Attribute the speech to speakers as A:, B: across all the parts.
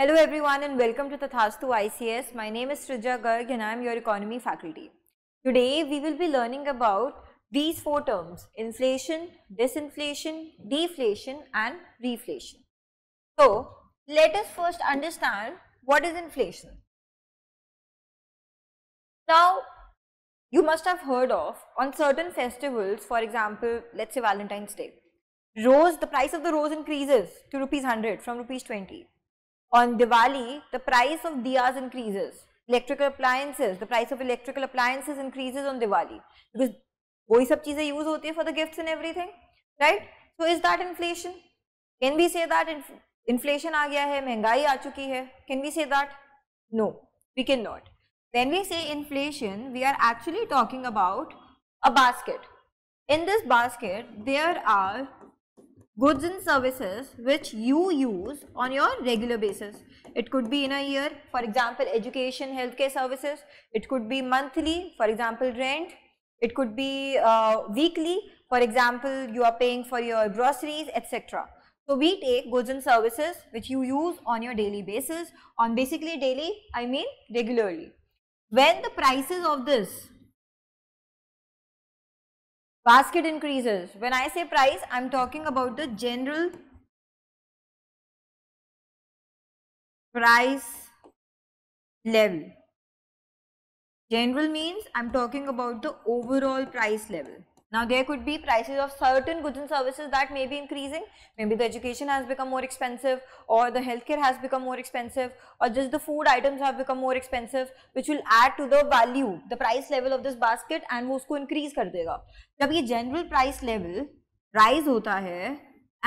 A: Hello everyone and welcome to Tathastu ICS. My name is Srija Garg and I am your economy faculty. Today we will be learning about these four terms inflation,
B: disinflation, deflation and reflation. So let us first understand what is inflation. Now
A: you must have heard of on certain festivals for example let's say Valentine's Day. Rose the price of the rose increases to rupees 100 from rupees 20 on Diwali, the price of diyas increases. Electrical appliances, the price of electrical appliances increases on Diwali because वही सब चीजें use होती है for the gifts and everything right so is that inflation can be say that inflation आ गया है महंगाई आ Can we say that? No, we cannot. when we say inflation we are actually talking about a basket in this basket there are goods and services which you use on your regular basis. It could be in a year, for example, education, healthcare services. It could be monthly, for example, rent. It could be uh, weekly, for example, you are paying for your groceries, etc. So we take goods and services which you use on your daily basis. On basically daily, I mean regularly. When the prices of this
B: basket increases. When I say price, I'm talking about the general price level. General means
A: I'm talking about the overall price level. Now there could be prices of certain goods and services that may be increasing. Maybe the education has become more expensive or the healthcare has become more expensive or just the food items have become more expensive which will add to the value, the price level of this basket and वो उसको increase कर देगा. जब ये general price level rise होता है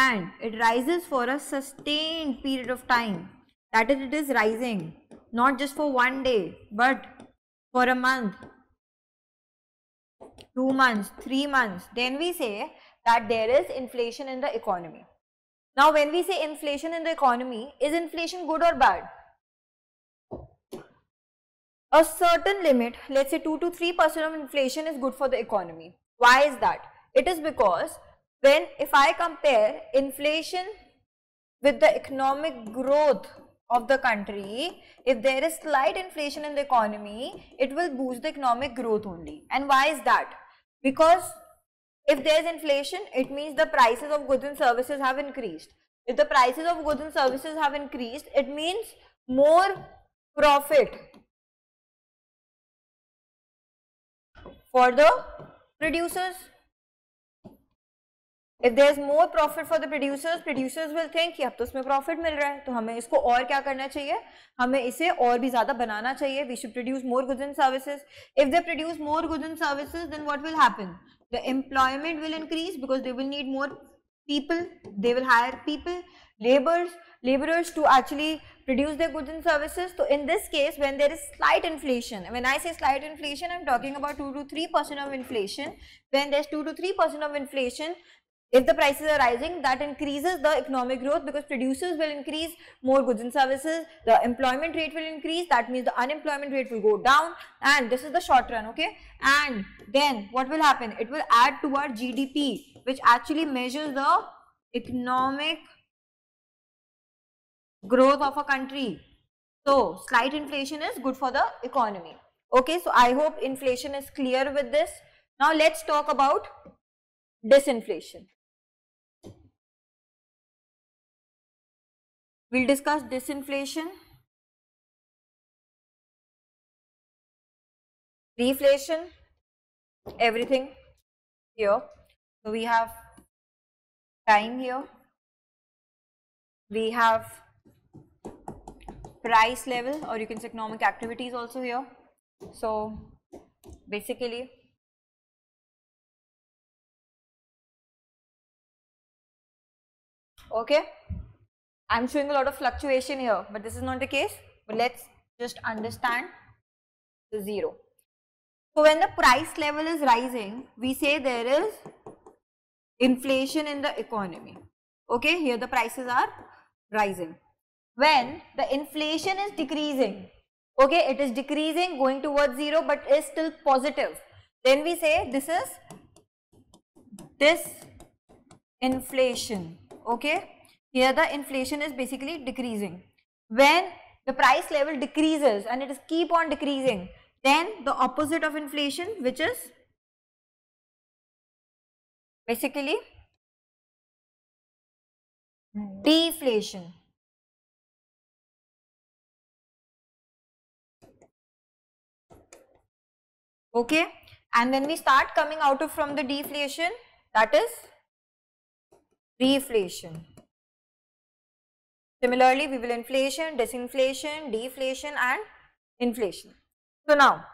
A: and it rises for a sustained period of time that is it is rising not just for one day but for a month two months, three months, then we say that there is inflation in the economy. Now, when we say inflation in the economy, is inflation good or bad? A certain limit, let's say 2 to 3 percent of inflation is good for the economy. Why is that? It is because when if I compare inflation with the economic growth of the country, if there is slight inflation in the economy, it will boost the economic growth only. And why is that? because if there is inflation, it means the prices of goods and services have increased. If the prices of goods and services have increased, it means
B: more profit for the producers if
A: there is more profit for the producers, producers will think कि अब तो इसमें profit मिल रहा है, तो हमें इसको और क्या करना चाहिए? हमें इसे We should produce more goods and services. If they produce more goods and services, then what will happen? The employment will increase because they will need more people. They will hire people, labourers, labourers to actually produce their goods and services. So in this case, when there is slight inflation, when I say slight inflation, I'm talking about two to three percent of inflation. When there's two to three percent of inflation, if the prices are rising that increases the economic growth because producers will increase more goods and services the employment rate will increase that means the unemployment rate will go down and this is the short run okay and then what will happen it will add to our gdp which actually measures the economic growth of a country so slight inflation is good for the economy okay so i hope inflation
B: is clear with this now let's talk about disinflation We will discuss disinflation, deflation, everything here. So we have time here, we have price level or you can say economic activities also here. So basically okay I'm showing a lot of fluctuation here, but this is not the case. But let's just understand the zero.
A: So when the price level is rising, we say there is inflation in the economy. Okay, here the prices are rising. When the inflation is decreasing, okay, it is decreasing going towards zero but is still positive. Then we say this is this inflation, okay. Here the inflation is basically decreasing. When the price level decreases and it is keep on decreasing, then the opposite of
B: inflation which is basically deflation. Okay, and when we start coming out of from the deflation that is reflation. Similarly, we will inflation, disinflation, deflation and inflation. So now,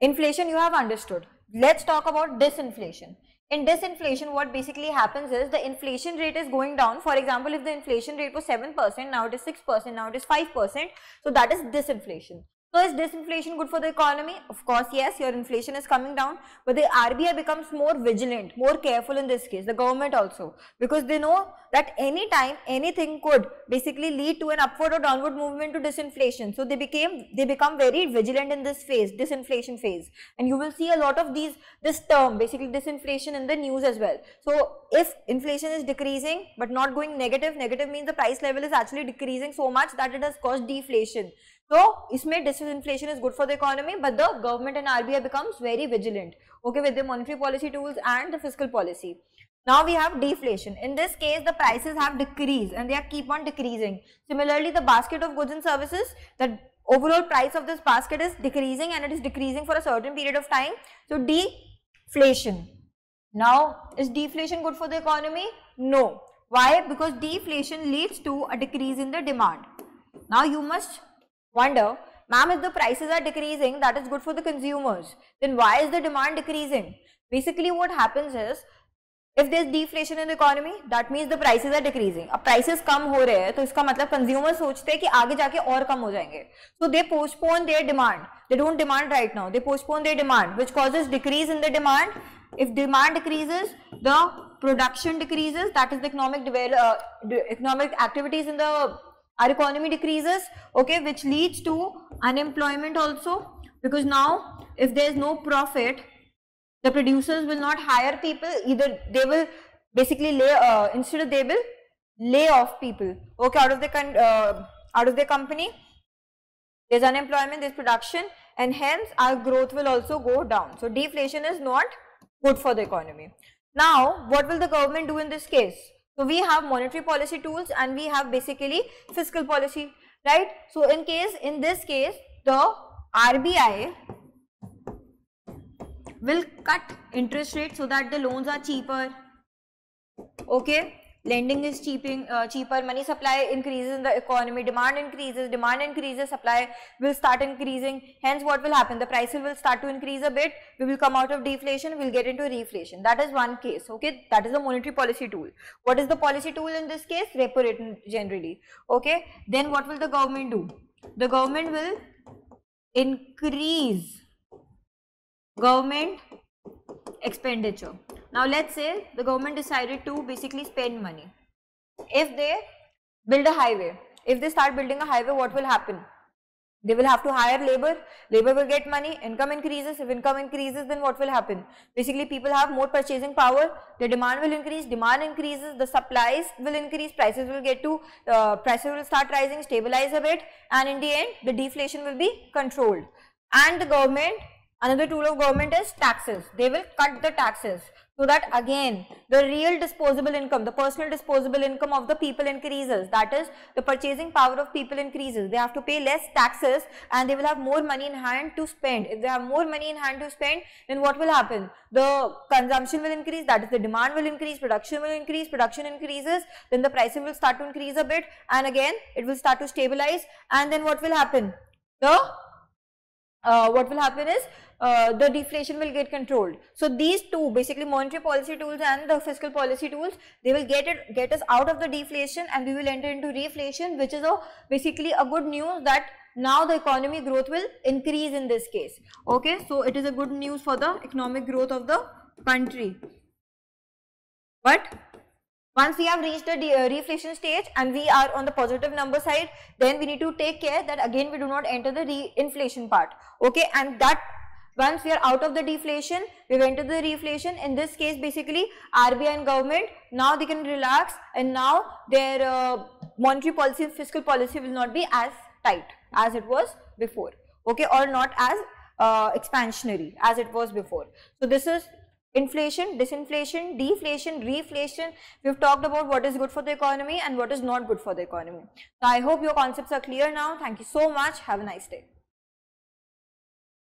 A: inflation you have understood. Let's talk about disinflation. In disinflation, what basically happens is the inflation rate is going down. For example, if the inflation rate was 7%, now it is 6%, now it is 5%. So that is disinflation. So is disinflation good for the economy? Of course, yes, your inflation is coming down, but the RBI becomes more vigilant, more careful in this case, the government also, because they know that any time anything could basically lead to an upward or downward movement to disinflation. So they became, they become very vigilant in this phase, disinflation phase. And you will see a lot of these, this term, basically disinflation in the news as well. So if inflation is decreasing, but not going negative, negative means the price level is actually decreasing so much that it has caused deflation. So, isme disinflation is good for the economy, but the government and RBI becomes very vigilant, okay, with the monetary policy tools and the fiscal policy. Now we have deflation. In this case, the prices have decreased and they are keep on decreasing. Similarly, the basket of goods and services, the overall price of this basket is decreasing and it is decreasing for a certain period of time. So deflation. Now, is deflation good for the economy? No. Why? Because deflation leads to a decrease in the demand. Now you must Wonder, ma'am, if the prices are decreasing, that is good for the consumers. Then why is the demand decreasing? Basically, what happens is, if there is deflation in the economy, that means the prices are decreasing. अब prices kam ho rahe hai to iska matlab consumers sochte hai ki aage ja ke aur kam ho jayenge So they postpone their demand. They don't demand right now. They postpone their demand, which causes decrease in the demand. If demand decreases, the production decreases. That is the economic uh, economic activities in the Our economy decreases, okay, which leads to unemployment also because now if there is no profit, the producers will not hire people either they will basically lay, uh, instead of they will lay off people, okay, out of the uh, out of their company. There's unemployment, there's production and hence our growth will also go down. So deflation is not good for the economy. Now, what will the government do in this case? So we have monetary policy tools and we have basically fiscal policy, right? So in case, in this case, the RBI will cut interest rate so that the loans are cheaper, okay? lending is cheaping, uh, cheaper, money supply increases in the economy, demand increases, demand increases, supply will start increasing. Hence, what will happen? The prices will start to increase a bit, we will come out of deflation, we will get into reflation. That is one case, okay? That is the monetary policy tool. What is the policy tool in this case? Repo rate generally, okay? Then what will the government do? The government will increase, government expenditure. Now let's say the government decided to basically spend money. If they build a highway, if they start building a highway, what will happen? They will have to hire labor, labor will get money, income increases. If income increases, then what will happen? Basically, people have more purchasing power, the demand will increase, demand increases, the supplies will increase, prices will get to, uh, prices will start rising, stabilize a bit, and in the end, the deflation will be controlled. And the government Another tool of government is taxes. They will cut the taxes so that again the real disposable income, the personal disposable income of the people increases. That is the purchasing power of people increases. They have to pay less taxes and they will have more money in hand to spend. If they have more money in hand to spend, then what will happen? The consumption will increase, that is the demand will increase, production will increase, production increases, then the prices will start to increase a bit and again it will start to stabilize and then what will happen? The uh, what will happen is uh, the deflation will get controlled. So these two basically monetary policy tools and the fiscal policy tools they will get it get us out of the deflation and we will enter into reflation which is a basically a good news that now the economy growth will increase in this case. Okay, so it is a good news for the economic growth of the country. But once we have reached the uh, reflation stage and we are on the positive number side, then we need to take care that again we do not enter the re-inflation part. Okay, and that once we are out of the deflation, we went to the reflation. In this case, basically RBI and government now they can relax and now their uh, monetary policy, fiscal policy will not be as tight as it was before. Okay, or not as uh, expansionary as it was before. So this is inflation, disinflation, deflation, reflation. We've talked about what is good for the economy and what is not good for the economy. So I hope your concepts are clear now. Thank you so much. Have a nice day.